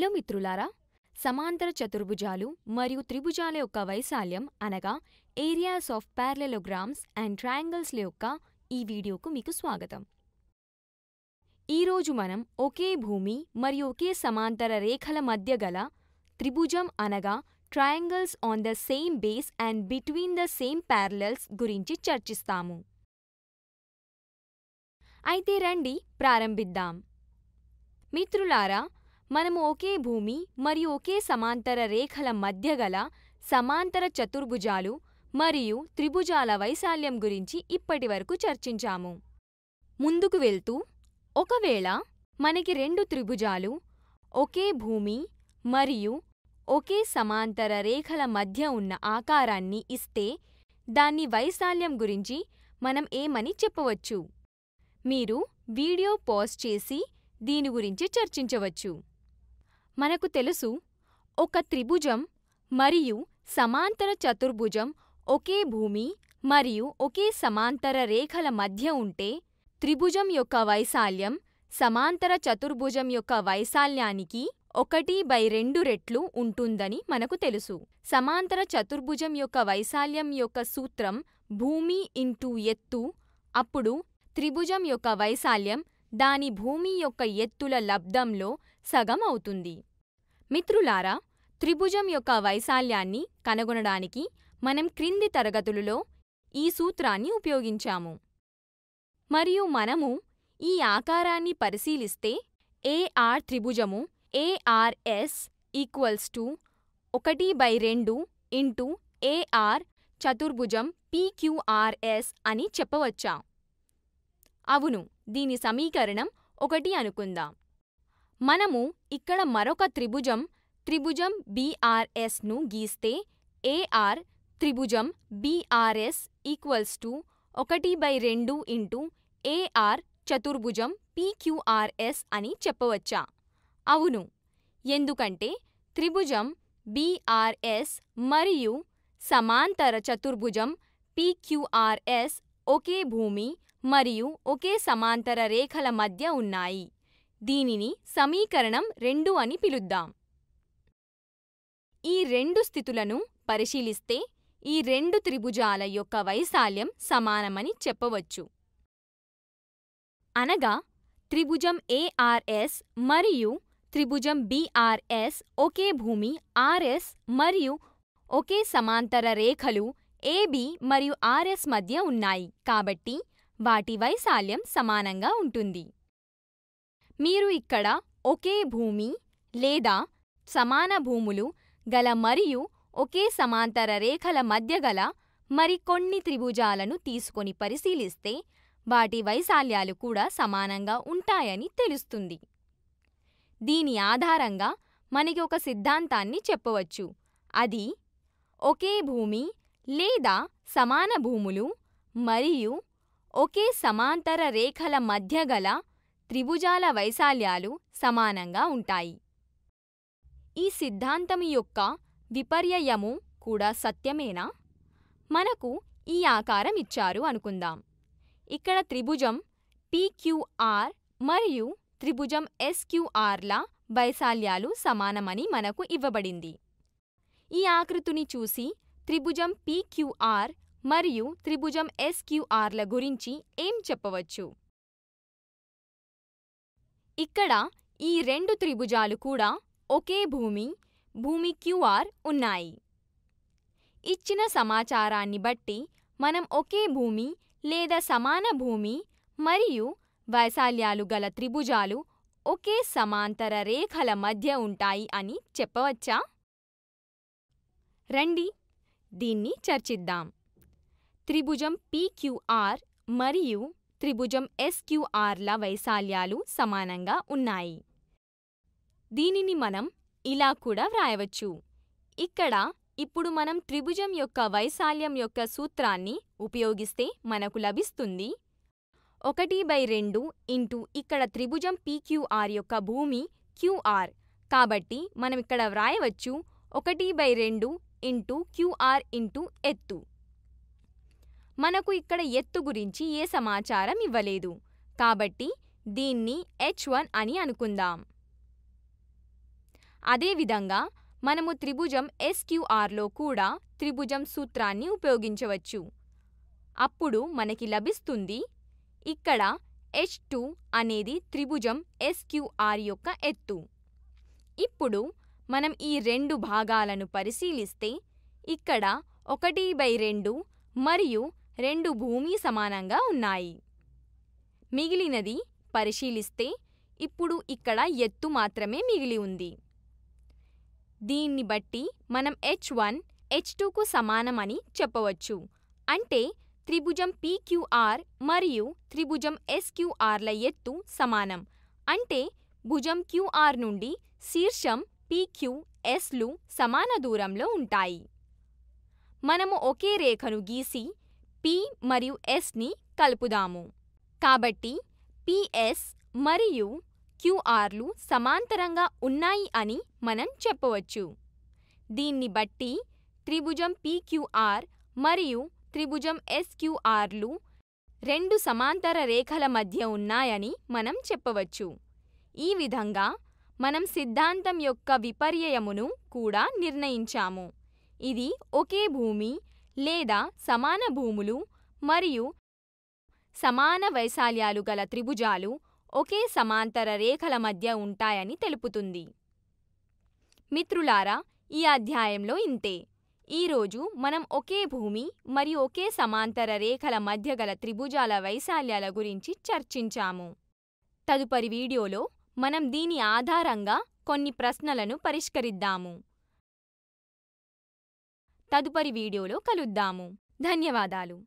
hello మిత్రులారా సమాంతర చతుర్భుజాలు మరియు త్రిభుజాల యొక్క వైశాల్యం అనగా ఏరియాస్ ఆఫ్ ప్యారలెలోగ్రామ్స్ అండ్ ట్రయాంగిల్స్ల యొక్క ఈ వీడియోకు మీకు స్వాగతం ఈరోజు మనం ఒకే భూమి మరియు ఒకే సమాంతర రేఖల మధ్య గల త్రిభుజం అనగా triangles on the same base and between the same parallels గురించి చర్చిస్తాము అయితే రండి ప్రారంభిద్దాం మిత్రులారా మనము ఒకే భూమి మరియు ఒకే సమాంతర రేఖల మధ్య గల సమాంతర చతుర్భుజాలు మరియు త్రిభుజాల వైశాల్యం గురించి ఇప్పటివరకు చర్చించాము ముందుకు వెళ్తూ ఒకవేళ మనకి రెండు త్రిభుజాలు ఒకే భూమి మరియు ఒకే సమాంతర రేఖల మధ్య ఉన్న ఆకారాన్ని ఇస్తే దాన్ని వైశాల్యం గురించి మనం ఏమని చెప్పవచ్చు మీరు వీడియో పాజ్ చేసి దీని గురించి చర్చించవచ్చు మనకు తెలుసు ఒక త్రిభుజం మరియు సమాంతర చతుర్భుజం ఒకే భూమి మరియు ఒకే సమాంతర రేఖల మధ్య ఉంటే త్రిభుజం యొక్క వైశాల్యం సమాంతర చతుర్భుజం యొక్క వైశాల్యానికి ఒకటి బై రెండు రెట్లు ఉంటుందని మనకు తెలుసు సమాంతర చతుర్భుజం యొక్క వైశాల్యం యొక్క సూత్రం భూమి ఇంటూ ఎత్తు అప్పుడు త్రిభుజం యొక్క వైశాల్యం దాని భూమి యొక్క ఎత్తుల లబ్దంలో సగం అవుతుంది మిత్రులారా త్రిభుజం యొక్క వైశాల్యాన్ని కనుగొనడానికి మనం క్రింది తరగతులలో ఈ సూత్రాన్ని ఉపయోగించాము మరియు మనము ఈ ఆకారాన్ని పరిశీలిస్తే ఏఆర్ త్రిభుజము ఏఆర్ఎస్ ఈక్వల్స్ టు ఒకటి బై రెండు ఇంటూ ఏఆర్ చతుర్భుజం పీక్యూఆర్ఎస్ అని చెప్పవచ్చా అవును దీని సమీకరణం ఒకటి అనుకుందాం మనము ఇక్కడ మరొక త్రిభుజం త్రిభుజం బీఆర్ఎస్ ను గీస్తే ఏఆర్ త్రిభుజం బీఆర్ఎస్ ఈక్వల్స్ టు ఒకటి బై రెండు ఇంటూ ఏఆర్ చతుర్భుజం పీక్యూఆర్ఎస్ అని చెప్పవచ్చా అవును ఎందుకంటే త్రిభుజం బీఆర్ఎస్ మరియు సమాంతర చతుర్భుజం పీక్యూఆర్ఎస్ ఒకే భూమి మరియు ఒకే సమాంతర రేఖల మధ్య ఉన్నాయి దీనిని సమీకరణం రెండు అని పిలుద్దాం ఈ రెండు స్థితులను పరిశీలిస్తే ఈ రెండు త్రిభుజాల యొక్క వైశాల్యం సమానమని చెప్పవచ్చు అనగా త్రిభుజం ఏఆర్ఎస్ మరియు త్రిభుజం బీఆర్ఎస్ ఒకే భూమి ఆర్ఎస్ మరియు ఒకే సమాంతర రేఖలు ఏబి మరియు ఆర్ఎస్ మధ్య ఉన్నాయి కాబట్టి వాటి వైశాల్యం సమానంగా ఉంటుంది మీరు ఇక్కడ ఒకే భూమి లేదా సమాన భూములు గల మరియు ఒకే సమాంతర రేఖల మధ్య గల మరికొన్ని త్రిభుజాలను తీసుకొని పరిశీలిస్తే వాటి వైశాల్యాలు కూడా సమానంగా ఉంటాయని తెలుస్తుంది దీని ఆధారంగా మనకి ఒక సిద్ధాంతాన్ని చెప్పవచ్చు అది ఒకే భూమి లేదా సమాన భూములు మరియు ఒకే సమాంతర రేఖల మధ్య గల త్రిభుజాల వైశాల్యాలు సమానంగా ఉంటాయి ఈ సిద్ధాంతము యొక్క విపర్యయము కూడా సత్యమేనా మనకు ఈ ఆకారం ఇచ్చారు అనుకుందాం ఇక్కడ త్రిభుజం పిక్యూఆర్ మరియు త్రిభుజం ఎస్క్యూఆర్ల వైశాల్యాలు సమానమని మనకు ఇవ్వబడింది ఈ ఆకృతిని చూసి త్రిభుజం పిక్యూఆర్ మరియు త్రిభుజం ఎస్క్యూఆర్ల గురించి ఏం చెప్పవచ్చు ఇక్కడ ఈ రెండు త్రిభుజాలు కూడా ఒకే భూమి భూమి క్యూఆర్ ఉన్నాయి ఇచ్చిన సమాచారాన్ని బట్టి మనం ఒకే భూమి లేదా సమాన భూమి మరియు వైశాల్యాలు గల త్రిభుజాలు ఒకే సమాంతర రేఖల మధ్య ఉంటాయి అని చెప్పవచ్చా రండి దీన్ని చర్చిద్దాం త్రిభుజం పీక్యూఆర్ మరియు త్రిభుజం ఎస్క్యూఆర్ల వైశాల్యాలు సమానంగా ఉన్నాయి దీనిని మనం ఇలా కూడా వ్రాయవచ్చు ఇక్కడ ఇప్పుడు మనం త్రిభుజం యొక్క వైశాల్యం యొక్క సూత్రాన్ని ఉపయోగిస్తే మనకు లభిస్తుంది ఒకటి బై రెండు ఇంటూ ఇక్కడ త్రిభుజం పీక్యూఆర్ యొక్క భూమి క్యూఆర్ కాబట్టి మనం ఇక్కడ వ్రాయవచ్చు ఒకటి బై రెండు ఇంటూ క్యూఆర్ ఇంటూ ఎత్తు మనకు ఇక్కడ ఎత్తు గురించి ఏ సమాచారం ఇవ్వలేదు కాబట్టి దీన్ని హెచ్ వన్ అని అనుకుందాం అదేవిధంగా మనము త్రిభుజం ఎస్క్యూఆర్లో కూడా త్రిభుజం సూత్రాన్ని ఉపయోగించవచ్చు అప్పుడు మనకి లభిస్తుంది ఇక్కడ హెచ్ టూ అనేది త్రిభుజం ఎస్క్యూఆర్ యొక్క ఎత్తు ఇప్పుడు మనం ఈ రెండు భాగాలను పరిశీలిస్తే ఇక్కడ ఒకటి బై రెండు మరియు రెండు భూమి సమానంగా ఉన్నాయి మిగిలినది పరిశీలిస్తే ఇప్పుడు ఇక్కడ ఎత్తు మాత్రమే మిగిలి ఉంది దీన్ని బట్టి మనం హెచ్ వన్ హెచ్ టూకు సమానమని చెప్పవచ్చు అంటే త్రిభుజం పీక్యూఆర్ మరియు త్రిభుజం ఎస్క్యూఆర్ల ఎత్తు సమానం అంటే భుజం క్యూఆర్ నుండి శీర్షం పీక్యూ ఎస్లు సమాన దూరంలో ఉంటాయి మనము ఒకే రేఖను గీసి పి మరియు ఎస్ని కలుపుదాము కాబట్టి పిఎస్ మరియు క్యూఆర్లు సమాంతరంగా ఉన్నాయి అని మనం చెప్పవచ్చు దీన్ని బట్టి త్రిభుజం పిక్యూఆర్ మరియు త్రిభుజం ఎస్క్యూఆర్లు రెండు సమాంతర రేఖల మధ్య ఉన్నాయని మనం చెప్పవచ్చు ఈ విధంగా మనం సిద్ధాంతం యొక్క విపర్యయమును కూడా నిర్ణయించాము ఇది ఒకే భూమి లేదా సమాన భూములు మరియు సమాన వైశాల్యాలు గల త్రిభుజాలు ఒకే సమాంతర రేఖల మధ్య ఉంటాయని తెలుపుతుంది మిత్రులారా ఈ అధ్యాయంలో ఇంతే ఈరోజు మనం ఒకే భూమి మరియు ఒకే సమాంతర రేఖల మధ్య గల త్రిభుజాల వైశాల్యాల గురించి చర్చించాము తదుపరి వీడియోలో మనం దీని ఆధారంగా కొన్ని ప్రశ్నలను పరిష్కరిద్దాము తదుపరి వీడియోలో కలుద్దాము ధన్యవాదాలు